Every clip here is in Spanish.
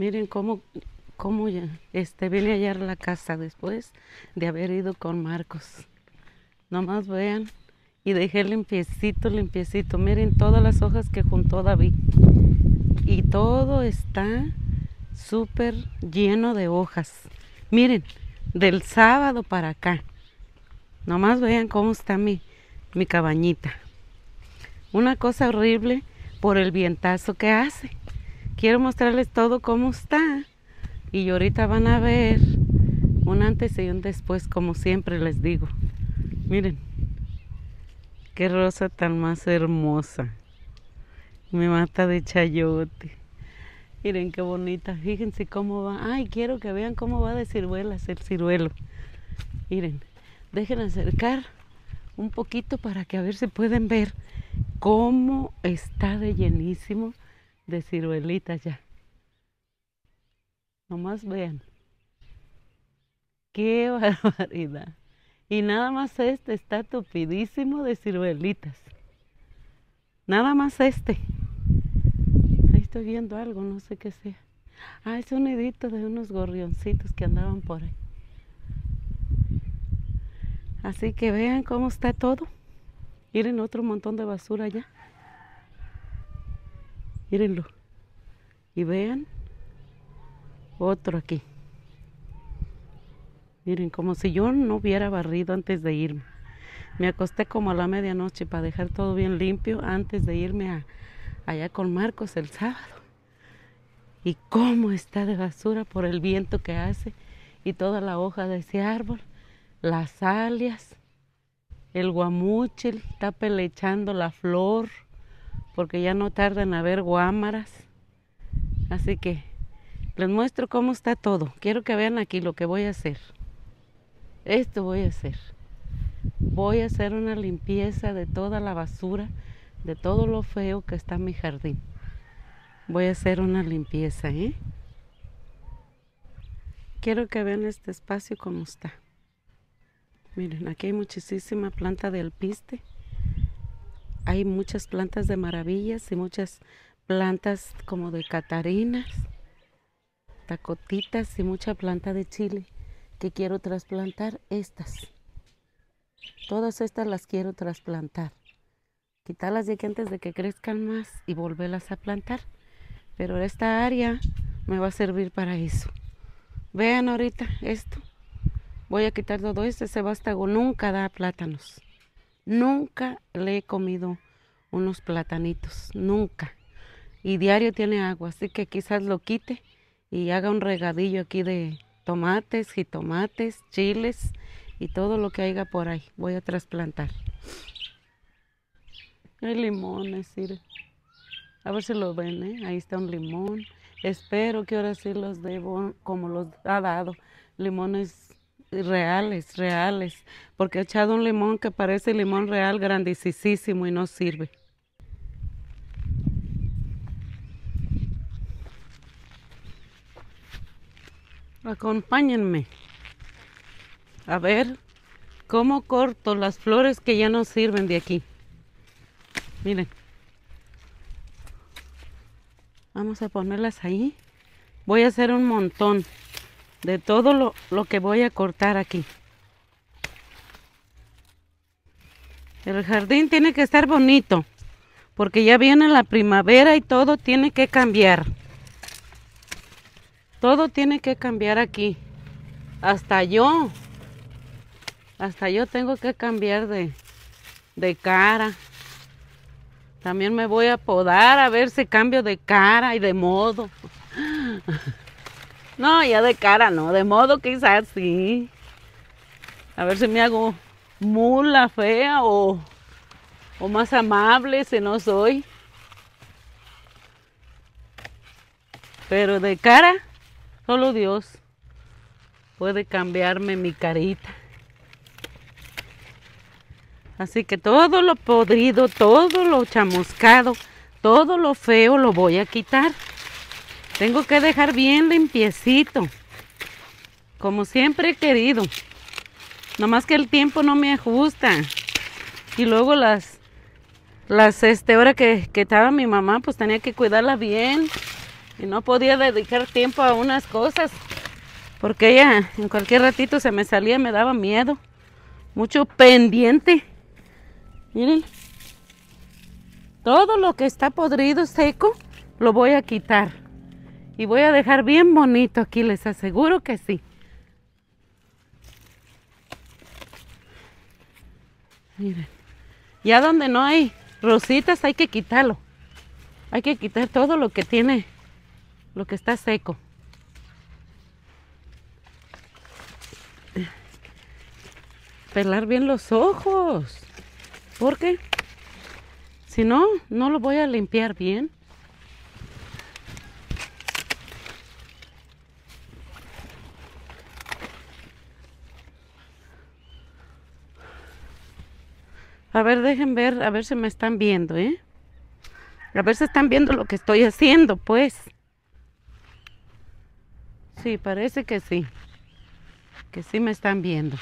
Miren cómo, cómo ya, este, vine a hallar la casa después de haber ido con Marcos. Nomás vean. Y dejé limpiecito, limpiecito. Miren todas las hojas que juntó David. Y todo está súper lleno de hojas. Miren, del sábado para acá. Nomás vean cómo está mi, mi cabañita. Una cosa horrible por el vientazo que hace quiero mostrarles todo cómo está. Y ahorita van a ver un antes y un después, como siempre les digo. Miren, qué rosa tan más hermosa. Me mata de chayote. Miren qué bonita. Fíjense cómo va. Ay, quiero que vean cómo va de ciruelas el ciruelo. Miren, dejen acercar un poquito para que a ver si pueden ver cómo está de llenísimo de ciruelitas ya. Nomás vean. ¡Qué barbaridad! Y nada más este está tupidísimo de ciruelitas. Nada más este. Ahí estoy viendo algo, no sé qué sea. Ah, es un nidito de unos gorrioncitos que andaban por ahí. Así que vean cómo está todo. Miren otro montón de basura allá. Mírenlo. Y vean otro aquí. Miren, como si yo no hubiera barrido antes de irme. Me acosté como a la medianoche para dejar todo bien limpio antes de irme a, allá con Marcos el sábado. Y cómo está de basura por el viento que hace y toda la hoja de ese árbol, las alias, el guamuchil está pelechando la flor porque ya no tardan a ver guámaras. Así que les muestro cómo está todo. Quiero que vean aquí lo que voy a hacer. Esto voy a hacer. Voy a hacer una limpieza de toda la basura, de todo lo feo que está en mi jardín. Voy a hacer una limpieza, ¿eh? Quiero que vean este espacio como está. Miren, aquí hay muchísima planta de alpiste hay muchas plantas de maravillas y muchas plantas como de catarinas, tacotitas y mucha planta de chile que quiero trasplantar estas. Todas estas las quiero trasplantar. Quitarlas de aquí antes de que crezcan más y volverlas a plantar. Pero esta área me va a servir para eso. Vean ahorita esto. Voy a quitar todo esto. Ese nunca da plátanos. Nunca le he comido unos platanitos, nunca. Y diario tiene agua, así que quizás lo quite y haga un regadillo aquí de tomates, jitomates, chiles y todo lo que haya por ahí. Voy a trasplantar. Hay limones, sir. A ver si lo ven, ¿eh? Ahí está un limón. Espero que ahora sí los debo como los ha dado. Limones reales, reales, porque he echado un limón que parece limón real grandísimo y no sirve. Acompáñenme a ver cómo corto las flores que ya no sirven de aquí. Miren. Vamos a ponerlas ahí. Voy a hacer un montón de todo lo, que voy a cortar aquí. El jardín tiene que estar bonito, porque ya viene la primavera y todo tiene que cambiar. Todo tiene que cambiar aquí. Hasta yo, hasta yo tengo que cambiar de, de cara. También me voy a podar a ver si cambio de cara y de modo. No, ya de cara no, de modo quizás sí. A ver si me hago mula fea o, o más amable si no soy. Pero de cara, solo Dios puede cambiarme mi carita. Así que todo lo podrido, todo lo chamuscado, todo lo feo lo voy a quitar. Tengo que dejar bien limpiecito. Como siempre he querido. Nomás que el tiempo no me ajusta. Y luego las, las, este, hora que, que estaba mi mamá, pues tenía que cuidarla bien. Y no podía dedicar tiempo a unas cosas. Porque ella en cualquier ratito se me salía, me daba miedo. Mucho pendiente. Miren. Todo lo que está podrido, seco, lo voy a quitar y voy a dejar bien bonito aquí, les aseguro que sí. Miren, ya donde no hay rositas hay que quitarlo. Hay que quitar todo lo que tiene, lo que está seco. Pelar bien los ojos, porque si no, no lo voy a limpiar bien. A ver, dejen ver, a ver si me están viendo, ¿eh? A ver si están viendo lo que estoy haciendo, pues. Sí, parece que sí. Que sí me están viendo.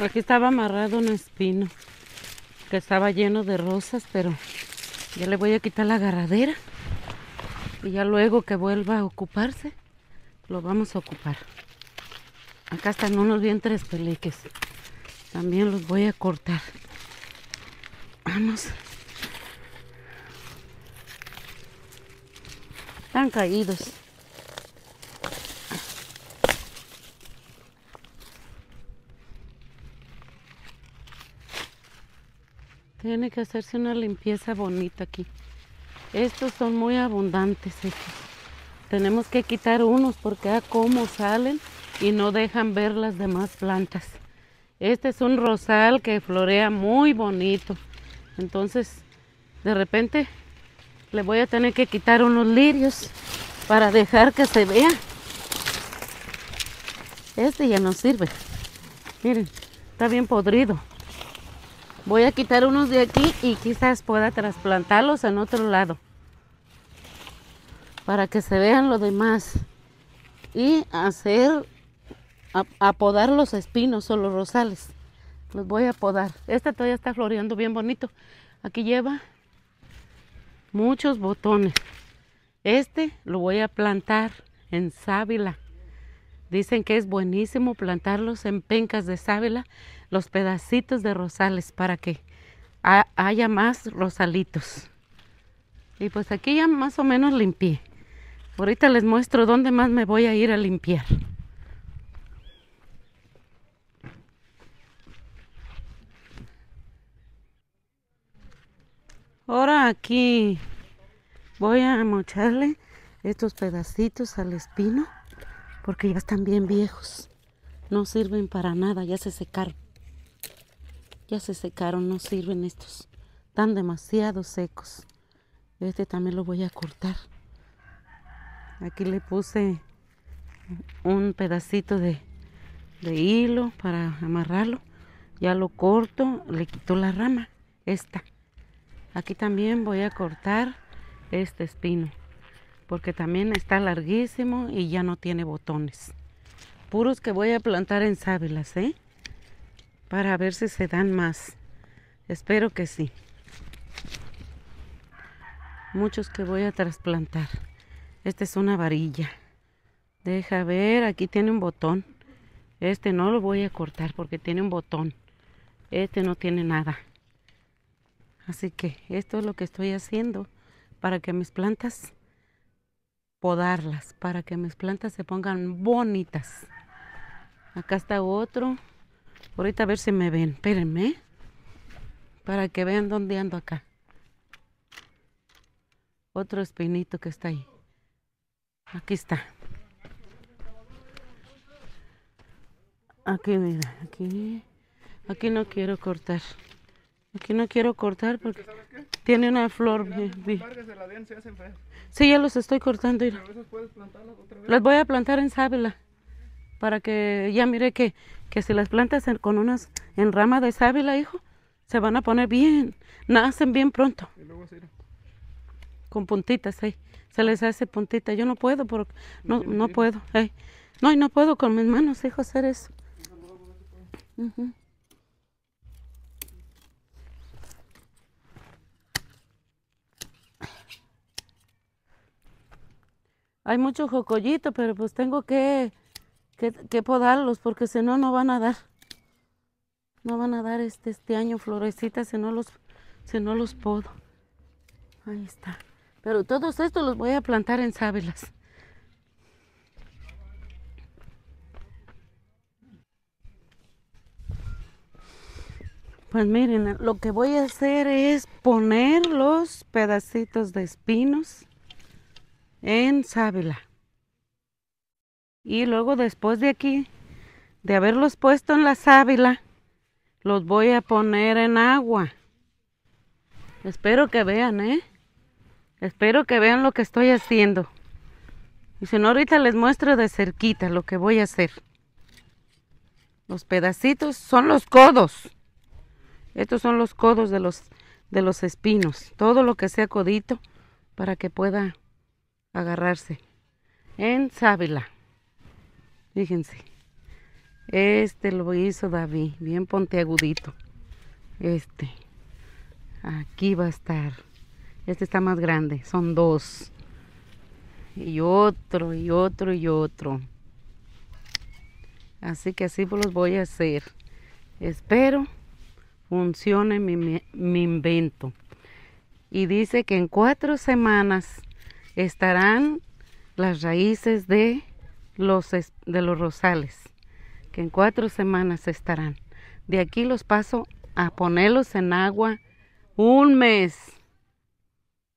Aquí estaba amarrado un espino que estaba lleno de rosas, pero ya le voy a quitar la agarradera y ya luego que vuelva a ocuparse, lo vamos a ocupar. Acá están unos tres peliques. También los voy a cortar. Vamos. Están caídos. Tiene que hacerse una limpieza bonita aquí. Estos son muy abundantes Tenemos que quitar unos porque a ah, cómo salen y no dejan ver las demás plantas. Este es un rosal que florea muy bonito. Entonces, de repente le voy a tener que quitar unos lirios para dejar que se vea. Este ya no sirve. Miren, está bien podrido. Voy a quitar unos de aquí y quizás pueda trasplantarlos en otro lado. Para que se vean lo demás. Y hacer, apodar los espinos o los rosales. Los voy a podar. Esta todavía está floreando bien bonito. Aquí lleva muchos botones. Este lo voy a plantar en sábila. Dicen que es buenísimo plantarlos en pencas de sábila, los pedacitos de rosales para que haya más rosalitos. Y pues aquí ya más o menos limpié. Ahorita les muestro dónde más me voy a ir a limpiar. Ahora aquí voy a mocharle estos pedacitos al espino porque ya están bien viejos. No sirven para nada, ya se secaron. Ya se secaron, no sirven estos. Están demasiado secos. Este también lo voy a cortar. Aquí le puse un pedacito de, de hilo para amarrarlo. Ya lo corto, le quito la rama, esta. Aquí también voy a cortar este espino porque también está larguísimo y ya no tiene botones. Puros que voy a plantar en sábilas, ¿eh? Para ver si se dan más. Espero que sí. Muchos que voy a trasplantar. Esta es una varilla. Deja ver, aquí tiene un botón. Este no lo voy a cortar porque tiene un botón. Este no tiene nada. Así que esto es lo que estoy haciendo para que mis plantas podarlas para que mis plantas se pongan bonitas. Acá está otro. Ahorita a ver si me ven. Espérenme. ¿eh? Para que vean dónde ando acá. Otro espinito que está ahí. Aquí está. Aquí, mira. Aquí. Aquí no quiero cortar. Aquí no quiero cortar porque tiene una flor. Mira, se hacen sí, ya los estoy cortando. Mira. Las voy a plantar en sábila para que ya mire que, que si las plantas en, con unas en rama de sábila, hijo, se van a poner bien, nacen bien pronto. con puntitas, ahí. se les hace puntita. Yo no puedo, porque no, no puedo. No, no puedo con mis manos, hijo, hacer eso. hay mucho jocollitos, pero pues tengo que, que, podarlos porque si no, no van a dar. No van a dar este, este año florecitas si no los, si no los podo. Ahí está. Pero todos estos los voy a plantar en sábilas. Pues miren, lo que voy a hacer es poner los pedacitos de espinos en sábila. Y luego después de aquí, de haberlos puesto en la sábila, los voy a poner en agua. Espero que vean, ¿eh? Espero que vean lo que estoy haciendo. Y si no, ahorita les muestro de cerquita lo que voy a hacer. Los pedacitos son los codos. Estos son los codos de los, de los espinos. Todo lo que sea codito para que pueda agarrarse en sábila fíjense este lo hizo David bien ponteagudito este aquí va a estar este está más grande son dos y otro y otro y otro así que así los voy a hacer espero funcione mi, mi invento y dice que en cuatro semanas estarán las raíces de los, de los rosales, que en cuatro semanas estarán. De aquí los paso a ponerlos en agua un mes.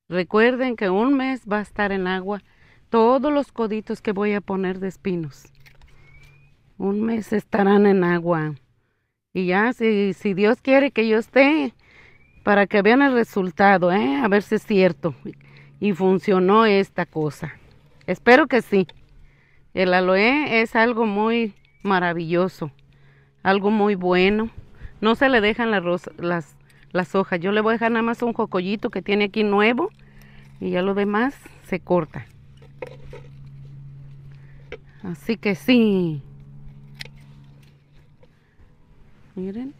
Recuerden que un mes va a estar en agua todos los coditos que voy a poner de espinos. Un mes estarán en agua. Y ya, si, si Dios quiere que yo esté, para que vean el resultado, ¿eh? a ver si es cierto y funcionó esta cosa. Espero que sí. El aloe es algo muy maravilloso, algo muy bueno. No se le dejan las, las, hojas. Yo le voy a dejar nada más un jocollito que tiene aquí nuevo y ya lo demás se corta. Así que sí. Miren,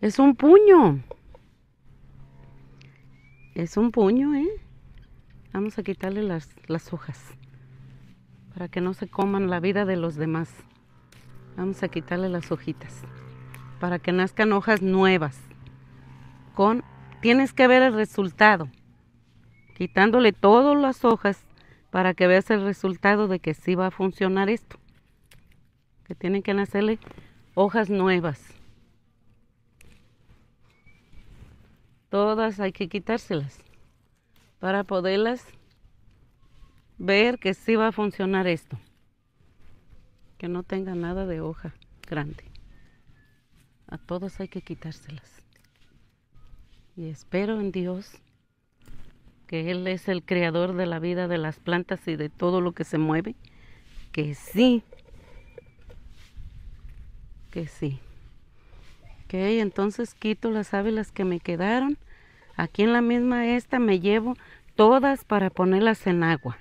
es un puño. Es un puño, ¿eh? Vamos a quitarle las, hojas para que no se coman la vida de los demás. Vamos a quitarle las hojitas para que nazcan hojas nuevas. Con, tienes que ver el resultado, quitándole todas las hojas para que veas el resultado de que sí va a funcionar esto. Que tienen que nacerle hojas nuevas. Todas hay que quitárselas para poderlas ver que sí va a funcionar esto. Que no tenga nada de hoja grande. A todos hay que quitárselas. Y espero en Dios que Él es el creador de la vida de las plantas y de todo lo que se mueve. Que sí. Que sí. Ok, entonces quito las ávilas que me quedaron. Aquí en la misma esta me llevo todas para ponerlas en agua.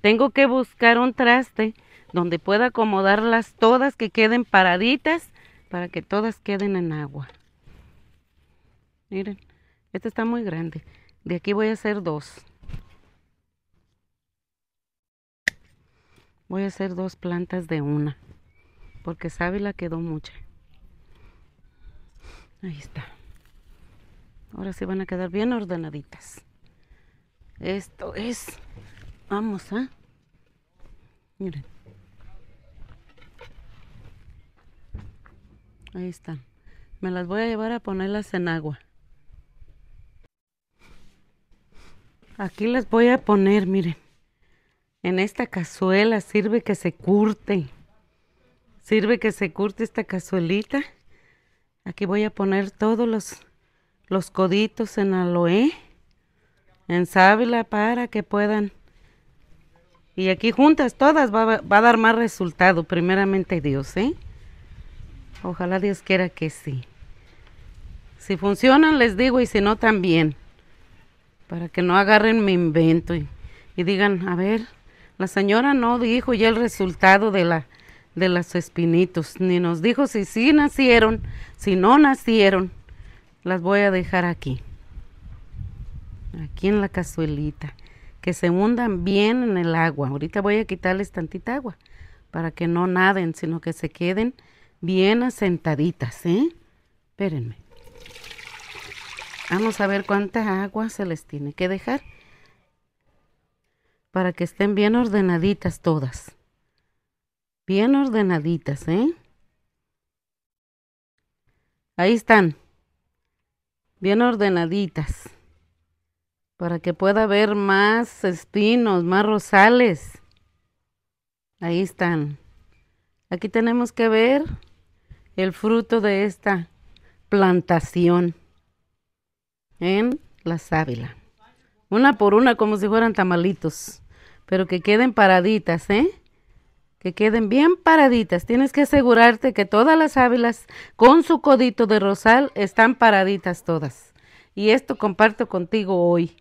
Tengo que buscar un traste donde pueda acomodarlas todas que queden paraditas para que todas queden en agua. Miren, esta está muy grande. De aquí voy a hacer dos. Voy a hacer dos plantas de una. Porque la quedó mucha. Ahí está. Ahora sí van a quedar bien ordenaditas. Esto es. Vamos, ¿ah? Miren. Ahí están. Me las voy a llevar a ponerlas en agua. Aquí las voy a poner, miren. En esta cazuela sirve que se curte. Sirve que se curte esta cazuelita. Aquí voy a poner todos los los coditos en aloe, en sábila, para que puedan. Y aquí juntas todas va, a dar más resultado, primeramente Dios, ¿eh? Ojalá Dios quiera que sí. Si funcionan, les digo, y si no, también. Para que no agarren mi invento y, digan, a ver, la señora no dijo ya el resultado de la de los espinitos, ni nos dijo si sí nacieron, si no nacieron las voy a dejar aquí aquí en la cazuelita que se hundan bien en el agua ahorita voy a quitarles tantita agua para que no naden sino que se queden bien asentaditas ¿eh? espérenme vamos a ver cuánta agua se les tiene que dejar para que estén bien ordenaditas todas bien ordenaditas ¿eh? ahí están bien ordenaditas, para que pueda ver más espinos, más rosales. Ahí están. Aquí tenemos que ver el fruto de esta plantación en la sábila. Una por una como si fueran tamalitos, pero que queden paraditas, ¿eh? que queden bien paraditas. Tienes que asegurarte que todas las ávilas con su codito de rosal están paraditas todas. Y esto comparto contigo hoy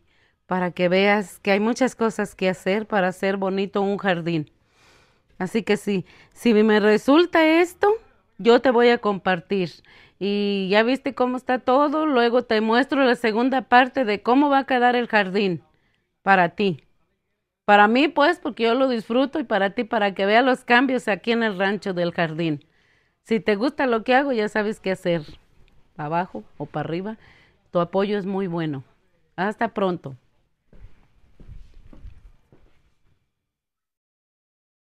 para que veas que hay muchas cosas que hacer para hacer bonito un jardín. Así que sí, si me resulta esto, yo te voy a compartir. Y ya viste cómo está todo, luego te muestro la segunda parte de cómo va a quedar el jardín para ti. Para mí, pues, porque yo lo disfruto y para ti, para que vea los cambios aquí en el rancho del jardín. Si te gusta lo que hago, ya sabes qué hacer. Para abajo o para arriba. Tu apoyo es muy bueno. Hasta pronto.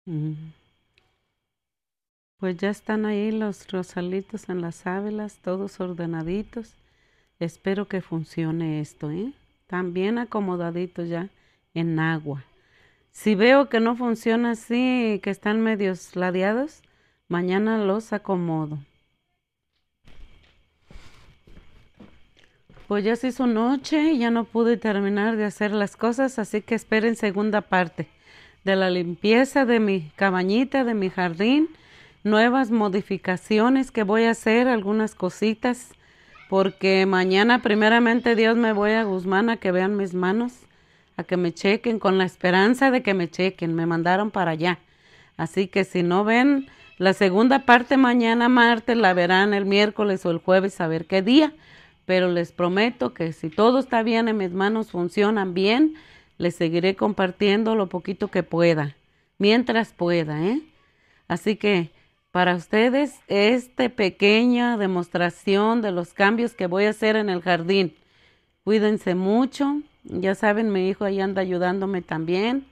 Mm. Pues ya están ahí los rosalitos en las ávelas todos ordenaditos. Espero que funcione esto, ¿eh? También acomodaditos ya en agua. Si veo que no funciona así, que están medios ladeados, mañana los acomodo. Pues ya se hizo noche y ya no pude terminar de hacer las cosas, así que esperen segunda parte de la limpieza de mi cabañita, de mi jardín, nuevas modificaciones que voy a hacer, algunas cositas, porque mañana primeramente Dios me voy a Guzmán a que vean mis manos a que me chequen con la esperanza de que me chequen. Me mandaron para allá. Así que si no ven la segunda parte mañana martes, la verán el miércoles o el jueves a ver qué día. Pero les prometo que si todo está bien en mis manos, funcionan bien, les seguiré compartiendo lo poquito que pueda, mientras pueda, ¿eh? Así que para ustedes esta pequeña demostración de los cambios que voy a hacer en el jardín. Cuídense mucho, ya saben, mi hijo ahí anda ayudándome también.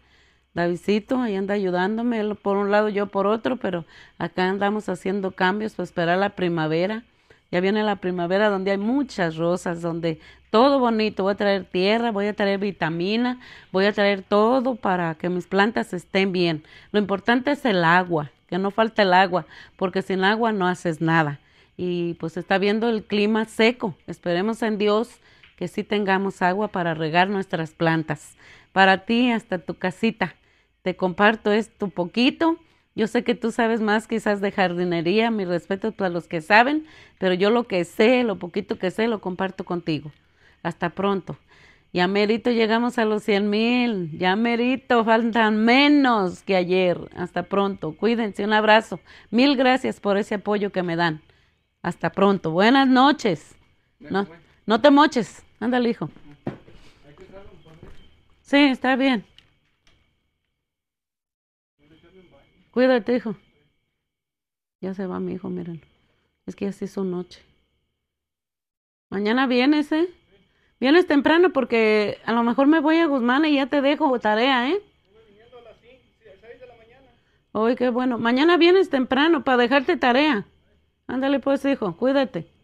Davidito ahí anda ayudándome, por un lado, yo por otro, pero acá andamos haciendo cambios para esperar la primavera. Ya viene la primavera donde hay muchas rosas, donde todo bonito, voy a traer tierra, voy a traer vitamina, voy a traer todo para que mis plantas estén bien. Lo importante es el agua, que no falte el agua, porque sin agua no haces nada. Y pues está viendo el clima seco, esperemos en Dios que sí tengamos agua para regar nuestras plantas. Para ti, hasta tu casita. Te comparto esto poquito. Yo sé que tú sabes más quizás de jardinería, mi respeto para los que saben, pero yo lo que sé, lo poquito que sé, lo comparto contigo. Hasta pronto. Ya merito llegamos a los cien mil, ya merito, faltan menos que ayer. Hasta pronto, cuídense, un abrazo. Mil gracias por ese apoyo que me dan. Hasta pronto, buenas noches. No, no te moches. Ándale, hijo. Sí, está bien. Cuídate, hijo. Ya se va mi hijo, miren. Es que ya se hizo noche. Mañana vienes, ¿eh? Vienes temprano porque a lo mejor me voy a Guzmán y ya te dejo tarea, ¿eh? Hoy qué bueno. Mañana vienes temprano para dejarte tarea. Ándale pues, hijo, cuídate.